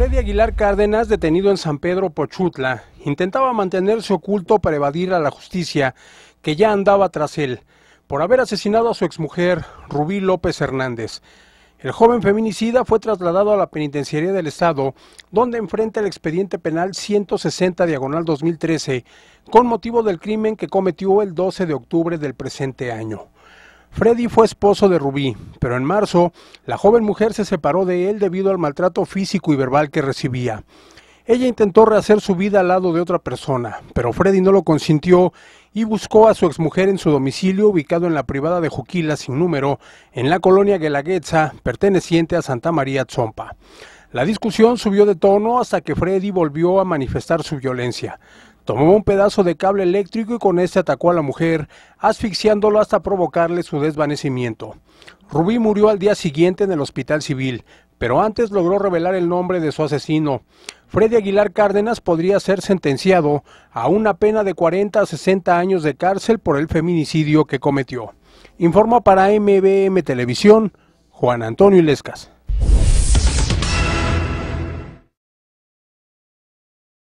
Freddy Aguilar Cárdenas, detenido en San Pedro Pochutla, intentaba mantenerse oculto para evadir a la justicia, que ya andaba tras él, por haber asesinado a su exmujer, Rubí López Hernández. El joven feminicida fue trasladado a la Penitenciaría del Estado, donde enfrenta el expediente penal 160 diagonal 2013, con motivo del crimen que cometió el 12 de octubre del presente año. Freddy fue esposo de Rubí, pero en marzo la joven mujer se separó de él debido al maltrato físico y verbal que recibía. Ella intentó rehacer su vida al lado de otra persona, pero Freddy no lo consintió y buscó a su exmujer en su domicilio ubicado en la privada de Juquila sin número, en la colonia Guelaguetza, perteneciente a Santa María Tzompa. La discusión subió de tono hasta que Freddy volvió a manifestar su violencia. Tomó un pedazo de cable eléctrico y con este atacó a la mujer, asfixiándola hasta provocarle su desvanecimiento. Rubí murió al día siguiente en el hospital civil, pero antes logró revelar el nombre de su asesino. Freddy Aguilar Cárdenas podría ser sentenciado a una pena de 40 a 60 años de cárcel por el feminicidio que cometió. Informa para MBM Televisión Juan Antonio Ilescas.